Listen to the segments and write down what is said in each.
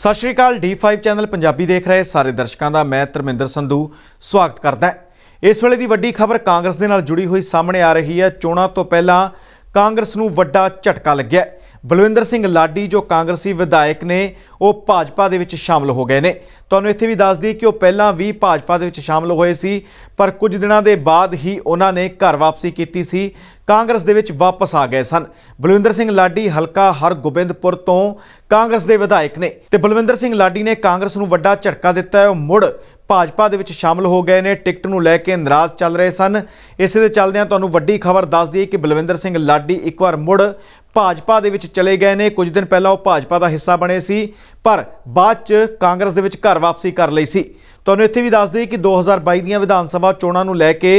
ਸਤਿ ਸ਼੍ਰੀ ਅਕਾਲ D5 channel Punjabi ਦੇਖ ਰਹੇ ਸਾਰੇ ਦਰਸ਼ਕਾਂ ਦਾ ਮੈਂ ਧਰਮਿੰਦਰ ਸੰਧੂ ਸਵਾਗਤ ਕਰਦਾ ਇਸ ਵੇਲੇ ਦੀ ਵੱਡੀ ਖਬਰ ਕਾਂਗਰਸ ਦੇ ਨਾਲ ਜੁੜੀ ਹੋਈ ਸਾਹਮਣੇ ਆ ਰਹੀ ਹੈ ਚੋਣਾਂ ਤੋਂ ਪਹਿਲਾਂ ਕਾਂਗਰਸ ਨੂੰ ਵੱਡਾ ਝਟਕਾ ਲੱਗਿਆ ਬਲਵਿੰਦਰ ਸਿੰਘ ਲਾਡੀ ਜੋ ਕਾਂਗਰਸੀ ਵਿਧਾਇਕ ਨੇ ਉਹ ਭਾਜਪਾ ਦੇ ਵਿੱਚ ਸ਼ਾਮਲ ਹੋ ਗਏ ਨੇ ਤੁਹਾਨੂੰ ਇੱਥੇ ਵੀ ਦੱਸ ਦਈਏ ਕਿ ਉਹ ਪਹਿਲਾਂ ਵੀ ਭਾਜਪਾ ਦੇ ਵਿੱਚ ਸ਼ਾਮਲ ਹੋਏ ਸੀ ਪਰ ਕੁਝ ਦਿਨਾਂ ਦੇ ਬਾਅਦ ਹੀ ਉਹਨਾਂ ਨੇ ਘਰ ਵਾਪਸੀ ਕੀਤੀ ਸੀ ਕਾਂਗਰਸ ਦੇ ਵਿੱਚ ਵਾਪਸ ਆ ਗਏ ਸਨ ਬਲਵਿੰਦਰ ਸਿੰਘ ਲਾਡੀ ਹਲਕਾ ਹਰ ਗੋਬਿੰਦਪੁਰ ਤੋਂ ਕਾਂਗਰਸ ਦੇ ਵਿਧਾਇਕ ਨੇ ਤੇ ਬਲਵਿੰਦਰ ਸਿੰਘ ਲਾਡੀ ਨੇ ਕਾਂਗਰਸ ਨੂੰ ਵੱਡਾ ਝਟਕਾ ਦਿੱਤਾ ਹੈ ਉਹ ਮੁੜ ਭਾਜਪਾ ਦੇ ਵਿੱਚ ਸ਼ਾਮਲ ਹੋ ਗਏ ਨੇ ਟਿਕਟ ਨੂੰ ਲੈ ਕੇ ਨਾਰਾਜ਼ ਚੱਲ ਰਹੇ ਸਨ ਇਸੇ ਦੇ ਚੱਲਦਿਆਂ ਤੁਹਾਨੂੰ ਵੱਡੀ ਖਬਰ ਦੱਸ ਦਈਏ ਕਿ ਬਲਵਿੰਦਰ ਸਿੰਘ ਲਾਡੀ ਇੱਕ ਵਾਰ ਮੁੜ ਭਾਜਪਾ ਦੇ ਵਿੱਚ ਚਲੇ ਗਏ ਨੇ ਕੁਝ ਦਿਨ ਪਹਿਲਾਂ ਉਹ ਭਾਜਪਾ ਦਾ ਹਿੱਸਾ ਬਣੇ ਸੀ ਪਰ ਬਾਅਦ 'ਚ ਕਾਂਗਰਸ ਦੇ ਵਿੱਚ ਘਰ ਵਾਪਸੀ ਕਰ ਲਈ ਸੀ ਤੁਹਾਨੂੰ ਇੱਥੇ ਵੀ ਦੱਸ ਦਈਏ ਕਿ 2022 ਦੀਆਂ ਵਿਧਾਨ ਸਭਾ ਚੋਣਾਂ ਨੂੰ ਲੈ ਕੇ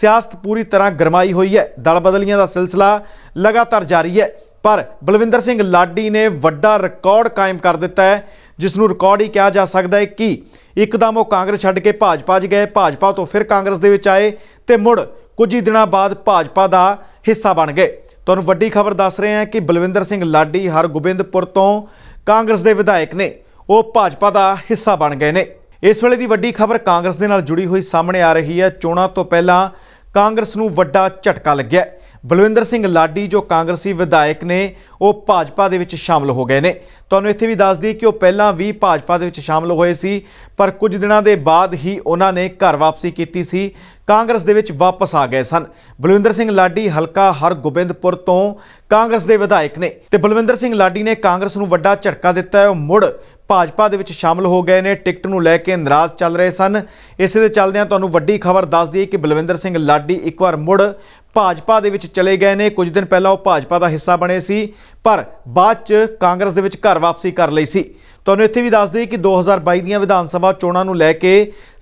ਸਿਆਸਤ ਪੂਰੀ ਤਰ੍ਹਾਂ ਗਰਮਾਈ ਹੋਈ ਹੈ ਦਲ ਬਦਲੀਆਂ ਦਾ ਸਿਲਸਿਲਾ ਲਗਾਤਾਰ ਜਾਰੀ ਹੈ ਪਰ ਬਲਵਿੰਦਰ ਸਿੰਘ ਲਾਡੀ ਨੇ ਵੱਡਾ ਰਿਕਾਰਡ ਕਾਇਮ ਕਰ ਦਿੱਤਾ ਹੈ ਜਿਸ ਨੂੰ ਰਿਕਾਰਡ ਹੀ ਕਿਹਾ ਜਾ ਸਕਦਾ ਹੈ ਕਿ ਇੱਕਦਮ ਉਹ ਕਾਂਗਰਸ ਛੱਡ ਕੇ ਭਾਜਪਾ 'ਚ ਗਏ ਭਾਜਪਾ ਤੋਂ ਫਿਰ ਕਾਂਗਰਸ ਦੇ ਵਿੱਚ ਆਏ ਤੇ ਮੁੜ ਕੁਝ ਹੀ ਦਿਨਾਂ ਬਾਅਦ ਭਾਜਪਾ ਦਾ ਹਿੱਸਾ ਬਣ ਗਏ ਤੁਹਾਨੂੰ ਵੱਡੀ ਖਬਰ ਦੱਸ ਰਹੇ ਹਾਂ ਕਿ ਬਲਵਿੰਦਰ ਸਿੰਘ ਲਾਡੀ ਹਰਗੋਬਿੰਦਪੁਰ ਤੋਂ ਕਾਂਗਰਸ ਦੇ ਵਿਧਾਇਕ ਨੇ ਉਹ ਭਾਜਪਾ ਦਾ ਹਿੱਸਾ ਬਣ ਗਏ ਨੇ ਇਸ ਵੇਲੇ ਦੀ ਵੱਡੀ ਖਬਰ ਕਾਂਗਰਸ ਦੇ ਨਾਲ ਜੁੜੀ ਹੋਈ ਸਾਹਮਣੇ ਆ ਰਹੀ ਹੈ ਚੋਣਾਂ ਤੋਂ ਪਹਿਲਾਂ ਕਾਂਗਰਸ ਨੂੰ ਵੱਡਾ ਝਟਕਾ ਲੱਗਿਆ ਬਲਵਿੰਦਰ ਸਿੰਘ ਲਾਡੀ ਜੋ ਕਾਂਗਰਸੀ ਵਿਧਾਇਕ ਨੇ ਉਹ ਭਾਜਪਾ ਦੇ ਵਿੱਚ ਸ਼ਾਮਲ ਹੋ ਗਏ ਨੇ ਤੁਹਾਨੂੰ ਇੱਥੇ ਵੀ ਦੱਸ ਦਈਏ ਕਿ ਉਹ ਪਹਿਲਾਂ ਵੀ ਭਾਜਪਾ ਦੇ ਵਿੱਚ ਸ਼ਾਮਲ ਹੋਏ ਸੀ ਪਰ ਕੁਝ ਦਿਨਾਂ ਦੇ ਬਾਅਦ ਹੀ ਉਹਨਾਂ ਨੇ ਘਰ ਵਾਪਸੀ ਕੀਤੀ ਸੀ ਕਾਂਗਰਸ ਦੇ ਵਿੱਚ ਵਾਪਸ ਆ ਗਏ ਸਨ ਬਲਵਿੰਦਰ ਸਿੰਘ ਲਾਡੀ ਹਲਕਾ ਹਰ ਗੋਬਿੰਦਪੁਰ ਤੋਂ ਕਾਂਗਰਸ ਦੇ ਵਿਧਾਇਕ ਨੇ ਤੇ ਬਲਵਿੰਦਰ ਸਿੰਘ ਲਾਡੀ ਨੇ ਕਾਂਗਰਸ ਨੂੰ ਵੱਡਾ ਝਟਕਾ ਦਿੱਤਾ ਉਹ ਮੁੜ ਭਾਜਪਾ ਦੇ ਵਿੱਚ ਸ਼ਾਮਲ ਹੋ ਗਏ ਨੇ ਟਿਕਟ ਨੂੰ ਲੈ ਕੇ ਨਾਰਾਜ਼ ਚੱਲ ਰਹੇ ਸਨ ਇਸੇ ਦੇ ਚੱਲਦਿਆਂ ਤੁਹਾਨੂੰ ਵੱਡੀ ਖਬਰ ਦੱਸ ਦਈਏ ਕਿ ਬਲਵਿੰਦਰ ਸਿੰਘ ਲਾਡੀ ਇੱਕ ਵਾਰ ਮੁੜ ਭਾਜਪਾ ਦੇ ਵਿੱਚ ਚਲੇ ਗਏ ਨੇ ਕੁਝ ਦਿਨ ਪਹਿਲਾਂ ਉਹ ਭਾਜਪਾ ਦਾ ਹਿੱਸਾ ਬਣੇ ਸੀ ਪਰ ਬਾਅਦ 'ਚ ਕਾਂਗਰਸ ਦੇ ਵਿੱਚ ਘਰ ਵਾਪਸੀ ਕਰ ਲਈ ਸੀ ਤੁਹਾਨੂੰ ਇੱਥੇ ਵੀ ਦੱਸ ਦਈਏ ਕਿ 2022 ਦੀਆਂ ਵਿਧਾਨ ਸਭਾ ਚੋਣਾਂ ਨੂੰ ਲੈ ਕੇ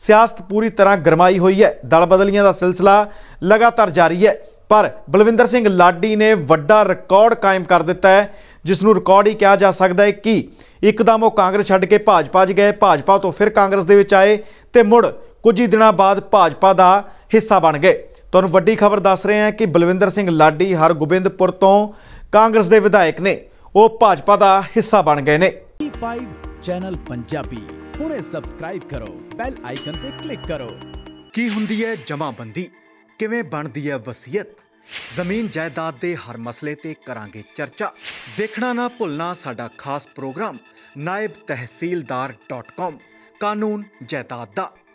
ਸਿਆਸਤ ਪੂਰੀ ਤਰ੍ਹਾਂ ਗਰਮਾਈ ਹੋਈ ਹੈ ਦਲ ਬਦਲੀਆਂ ਦਾ ਸਿਲਸਿਲਾ ਲਗਾਤਾਰ ਜਾਰੀ ਹੈ ਪਰ ਬਲਵਿੰਦਰ ਸਿੰਘ ਲਾਡੀ ਨੇ ਵੱਡਾ ਰਿਕਾਰਡ ਕਾਇਮ ਕਰ ਦਿੱਤਾ ਹੈ ਜਿਸ ਨੂੰ ਰਿਕਾਰਡ ਹੀ ਕਿਹਾ ਜਾ ਸਕਦਾ ਹੈ ਕਿ ਇੱਕਦਮ ਉਹ ਕਾਂਗਰਸ ਛੱਡ ਕੇ ਭਾਜਪਾ 'ਚ ਗਏ ਭਾਜਪਾ ਤੋਂ ਫਿਰ ਕਾਂਗਰਸ ਦੇ ਵਿੱਚ ਆਏ ਤੇ ਮੁੜ ਕੁਝ ਹੀ ਦਿਨਾਂ ਬਾਅਦ ਭਾਜਪਾ ਦਾ ਹਿੱਸਾ ਬਣ ਗਏ ਤੁਹਾਨੂੰ ਵੱਡੀ ਖਬਰ ਦੱਸ ਰਹੇ ਹਾਂ ਕਿ ਬਲਵਿੰਦਰ ਸਿੰਘ ਲਾਡੀ ਹਰਗੋਬਿੰਦਪੁਰ ਤੋਂ ਕਾਂਗਰਸ ਦੇ ਵਿਧਾਇਕ ਨੇ ਉਹ ਭਾਜਪਾ ਦਾ ਹਿੱਸਾ ਬਣ ਗਏ ਨੇ 5 ਚੈਨਲ ਪੰਜਾਬੀ ਹੁਣੇ ਸਬਸਕ੍ਰਾਈਬ ਕਰੋ ਬੈਲ ਆਈਕਨ ਤੇ ਕਲਿੱਕ ਕਰੋ ਕੀ ਹੁੰਦੀ ਹੈ ਜਮਾਬੰਦੀ ਕਿਵੇਂ ਬਣਦੀ ਹੈ ਵਸੀਅਤ ਜ਼ਮੀਨ ਜਾਇਦਾਦ ਦੇ ਹਰ ਮਸਲੇ ਤੇ ਕਰਾਂਗੇ ਚਰਚਾ ਦੇਖਣਾ ਨਾ ਭੁੱਲਣਾ ਸਾਡਾ ਖਾਸ ਪ੍ਰੋਗਰਾਮ naibtehsildar.com ਕਾਨੂੰਨ ਜਾਇਦਾਦ ਦਾ